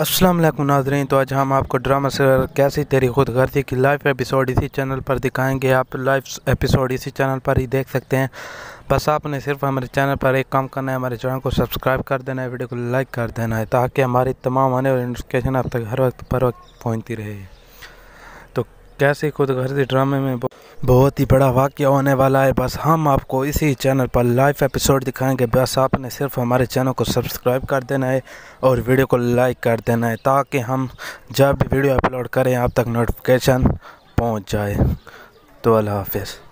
असलम नाजरीन तो आज हम आपको ड्रामा से कैसी तेरी खुद की लाइव एपिसोड इसी चैनल पर दिखाएंगे आप लाइव एपिसोड इसी चैनल पर ही देख सकते हैं बस आपने सिर्फ हमारे चैनल पर एक काम करना है हमारे चैनल को सब्सक्राइब कर देना है वीडियो को लाइक कर देना है ताकि हमारी तमाम आने वाली नोटिफिकेशन आप तक हर वक्त पर वक्त पहुँचती रहे कैसे खुद घर के ड्रामे में बहुत ही बड़ा वाक्य होने वाला है बस हम आपको इसी चैनल पर लाइव एपिसोड दिखाएंगे बस आपने सिर्फ हमारे चैनल को सब्सक्राइब कर देना है और वीडियो को लाइक कर देना है ताकि हम जब भी वीडियो अपलोड करें आप तक नोटिफिकेशन पहुंच जाए तो अल्लाह हाफिज़